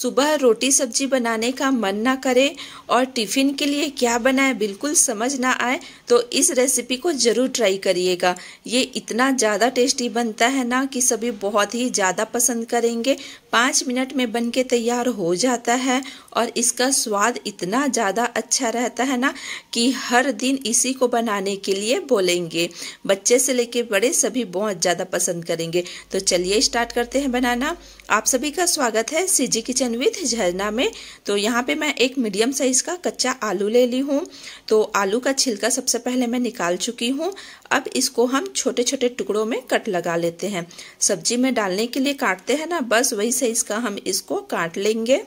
सुबह रोटी सब्जी बनाने का मन ना करे और टिफ़िन के लिए क्या बनाए बिल्कुल समझ ना आए तो इस रेसिपी को ज़रूर ट्राई करिएगा ये इतना ज़्यादा टेस्टी बनता है ना कि सभी बहुत ही ज़्यादा पसंद करेंगे पाँच मिनट में बन के तैयार हो जाता है और इसका स्वाद इतना ज़्यादा अच्छा रहता है ना कि हर दिन इसी को बनाने के लिए बोलेंगे बच्चे से लेके बड़े सभी बहुत ज़्यादा पसंद करेंगे तो चलिए स्टार्ट करते हैं बनाना आप सभी का स्वागत है सीजी किचन विथ झरना में तो यहाँ पे मैं एक मीडियम साइज़ का कच्चा आलू ले ली हूँ तो आलू का छिलका सबसे पहले मैं निकाल चुकी हूँ अब इसको हम छोटे छोटे टुकड़ों में कट लगा लेते हैं सब्जी में डालने के लिए काटते हैं ना बस वही साइज़ का हम इसको काट लेंगे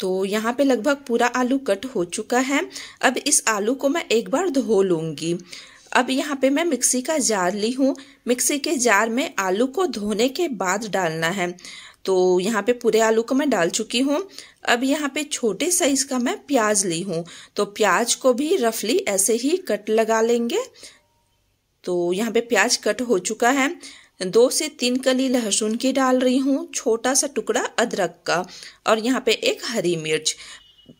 तो यहाँ पे लगभग पूरा आलू कट हो चुका है अब इस आलू को मैं एक बार धो लूंगी अब यहाँ पे मैं मिक्सी का जार ली हूँ मिक्सी के जार में आलू को धोने के बाद डालना है तो यहाँ पे पूरे आलू को मैं डाल चुकी हूँ अब यहाँ पे छोटे साइज़ का मैं प्याज ली हूँ तो प्याज को भी रफली ऐसे ही कट लगा लेंगे तो यहाँ पे प्याज कट हो चुका है दो से तीन कली लहसुन की डाल रही हूँ छोटा सा टुकड़ा अदरक का और यहाँ पे एक हरी मिर्च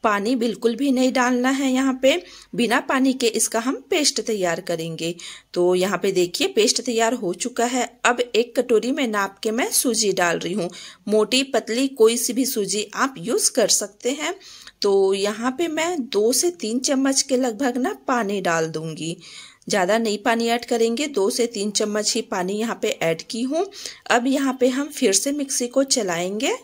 पानी बिल्कुल भी नहीं डालना है यहाँ पे बिना पानी के इसका हम पेस्ट तैयार करेंगे तो यहाँ पे देखिए पेस्ट तैयार हो चुका है अब एक कटोरी में नाप के मैं सूजी डाल रही हूँ मोटी पतली कोई सी भी सूजी आप यूज़ कर सकते हैं तो यहाँ पे मैं दो से तीन चम्मच के लगभग ना पानी डाल दूंगी ज़्यादा नहीं पानी ऐड करेंगे दो से तीन चम्मच ही पानी यहाँ पे ऐड की हूँ अब यहाँ पे हम फिर से मिक्सी को चलाएंगे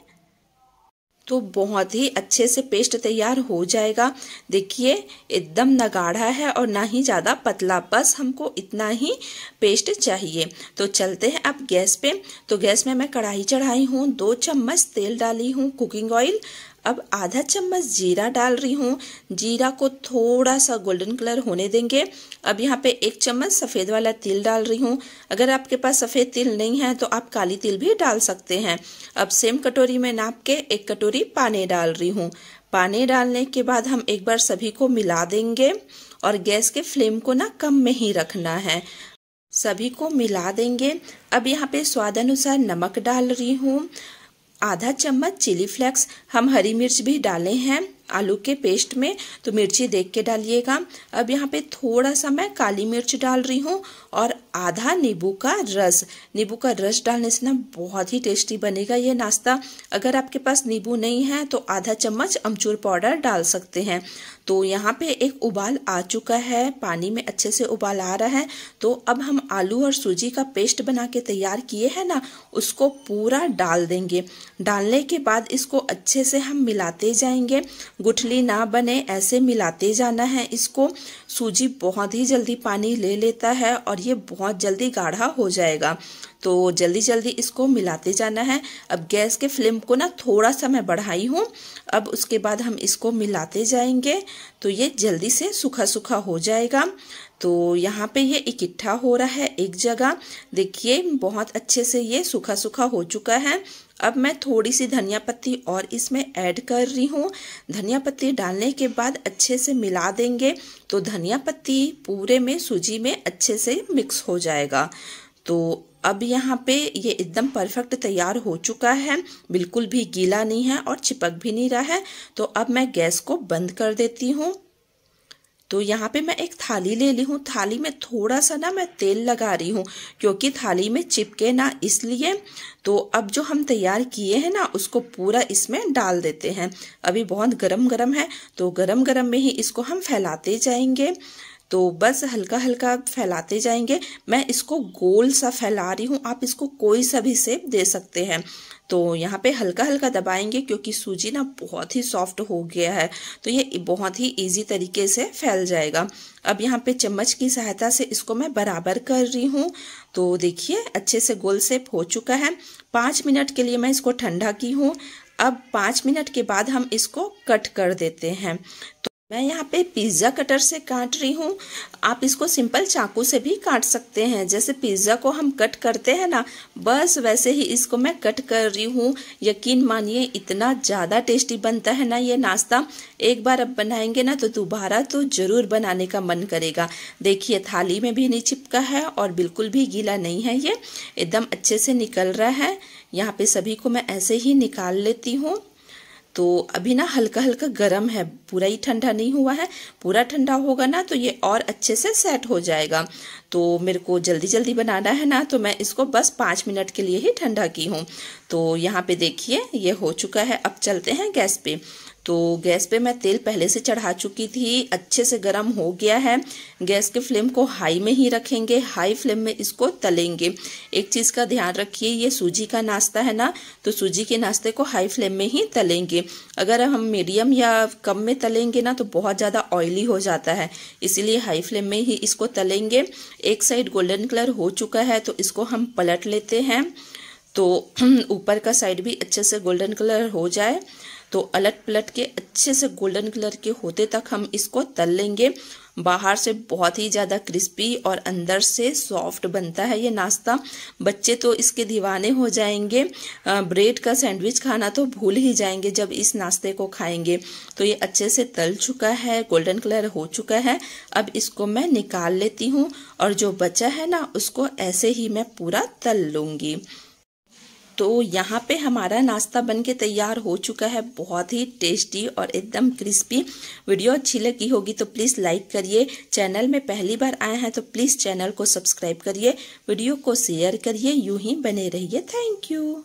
तो बहुत ही अच्छे से पेस्ट तैयार हो जाएगा देखिए एकदम ना गाढ़ा है और ना ही ज़्यादा पतला बस हमको इतना ही पेस्ट चाहिए तो चलते हैं अब गैस पे तो गैस में मैं कढ़ाई चढ़ाई हूँ दो चम्मच तेल डाली हूँ कुकिंग ऑयल अब आधा चम्मच जीरा डाल रही हूँ जीरा को थोड़ा सा गोल्डन कलर होने देंगे अब यहाँ पे एक चम्मच सफ़ेद वाला तिल डाल रही हूँ अगर आपके पास सफ़ेद तिल नहीं है तो आप काली तिल भी डाल सकते हैं अब सेम कटोरी में नाप के एक कटोरी पानी डाल रही हूँ पानी डालने के बाद हम एक बार सभी को मिला देंगे और गैस के फ्लेम को ना कम में ही रखना है सभी को मिला देंगे अब यहाँ पे स्वाद अनुसार नमक डाल रही हूँ आधा चम्मच चिली फ्लेक्स हम हरी मिर्च भी डाले हैं आलू के पेस्ट में तो मिर्ची देख के डालिएगा अब यहाँ पे थोड़ा सा मैं काली मिर्च डाल रही हूँ और आधा नींबू का रस नींबू का रस डालने से ना बहुत ही टेस्टी बनेगा ये नाश्ता अगर आपके पास नींबू नहीं है तो आधा चम्मच अमचूर पाउडर डाल सकते हैं तो यहाँ पे एक उबाल आ चुका है पानी में अच्छे से उबाल आ रहा है तो अब हम आलू और सूजी का पेस्ट बना के तैयार किए हैं ना उसको पूरा डाल देंगे डालने के बाद इसको अच्छे से हम मिलाते जाएंगे गुठली ना बने ऐसे मिलाते जाना है इसको सूजी बहुत ही जल्दी पानी ले लेता है और ये बहुत जल्दी गाढ़ा हो जाएगा तो जल्दी जल्दी इसको मिलाते जाना है अब गैस के फ्लेम को ना थोड़ा सा मैं बढ़ाई हूँ अब उसके बाद हम इसको मिलाते जाएंगे तो ये जल्दी से सूखा सूखा हो जाएगा तो यहाँ पे ये इकट्ठा हो रहा है एक जगह देखिए बहुत अच्छे से ये सूखा सूखा हो चुका है अब मैं थोड़ी सी धनिया पत्ती और इसमें ऐड कर रही हूँ धनिया पत्ती डालने के बाद अच्छे से मिला देंगे तो धनिया पत्ती पूरे में सूजी में अच्छे से मिक्स हो जाएगा तो अब यहाँ पे ये एकदम परफेक्ट तैयार हो चुका है बिल्कुल भी गीला नहीं है और चिपक भी नहीं रहा है तो अब मैं गैस को बंद कर देती हूँ तो यहाँ पे मैं एक थाली ले ली हूँ थाली में थोड़ा सा ना मैं तेल लगा रही हूँ क्योंकि थाली में चिपके ना इसलिए तो अब जो हम तैयार किए हैं ना उसको पूरा इसमें डाल देते हैं अभी बहुत गरम गरम है तो गरम गरम में ही इसको हम फैलाते जाएंगे तो बस हल्का हल्का फैलाते जाएंगे मैं इसको गोल सा फैला रही हूँ आप इसको कोई सा भी सेप दे सकते हैं तो यहाँ पे हल्का हल्का दबाएंगे क्योंकि सूजी ना बहुत ही सॉफ्ट हो गया है तो ये बहुत ही इजी तरीके से फैल जाएगा अब यहाँ पे चम्मच की सहायता से इसको मैं बराबर कर रही हूँ तो देखिए अच्छे से गोल सेप हो चुका है पाँच मिनट के लिए मैं इसको ठंडा की हूँ अब पाँच मिनट के बाद हम इसको कट कर देते हैं तो मैं यहाँ पे पिज़्ज़ा कटर से काट रही हूँ आप इसको सिंपल चाकू से भी काट सकते हैं जैसे पिज़्ज़ा को हम कट करते हैं ना बस वैसे ही इसको मैं कट कर रही हूँ यकीन मानिए इतना ज़्यादा टेस्टी बनता है ना ये नाश्ता एक बार अब बनाएंगे ना तो दोबारा तो ज़रूर बनाने का मन करेगा देखिए थाली में भी नहीं चिपका है और बिल्कुल भी गीला नहीं है ये एकदम अच्छे से निकल रहा है यहाँ पर सभी को मैं ऐसे ही निकाल लेती हूँ तो अभी ना हल्का हल्का गर्म है पूरा ही ठंडा नहीं हुआ है पूरा ठंडा होगा ना तो ये और अच्छे से सेट हो जाएगा तो मेरे को जल्दी जल्दी बनाना है ना तो मैं इसको बस पाँच मिनट के लिए ही ठंडा की हूँ तो यहाँ पे देखिए ये हो चुका है अब चलते हैं गैस पे तो गैस पे मैं तेल पहले से चढ़ा चुकी थी अच्छे से गर्म हो गया है गैस के फ्लेम को हाई में ही रखेंगे हाई फ्लेम में इसको तलेंगे एक चीज़ का ध्यान रखिए ये सूजी का नाश्ता है ना तो सूजी के नाश्ते को हाई फ्लेम में ही तलेंगे अगर हम मीडियम या कम में तलेंगे ना तो बहुत ज़्यादा ऑयली हो जाता है इसीलिए हाई फ्लेम में ही इसको तलेंगे एक साइड गोल्डन कलर हो चुका है तो इसको हम पलट लेते हैं तो ऊपर का साइड भी अच्छे से गोल्डन कलर हो जाए तो अलट पलट के अच्छे से गोल्डन कलर के होते तक हम इसको तल लेंगे बाहर से बहुत ही ज़्यादा क्रिस्पी और अंदर से सॉफ्ट बनता है ये नाश्ता बच्चे तो इसके दीवाने हो जाएंगे ब्रेड का सैंडविच खाना तो भूल ही जाएंगे जब इस नाश्ते को खाएंगे तो ये अच्छे से तल चुका है गोल्डन कलर हो चुका है अब इसको मैं निकाल लेती हूँ और जो बचा है ना उसको ऐसे ही मैं पूरा तल लूँगी तो यहाँ पे हमारा नाश्ता बन के तैयार हो चुका है बहुत ही टेस्टी और एकदम क्रिस्पी वीडियो अच्छी लगी होगी तो प्लीज़ लाइक करिए चैनल में पहली बार आए हैं तो प्लीज़ चैनल को सब्सक्राइब करिए वीडियो को शेयर करिए यूँ ही बने रहिए थैंक यू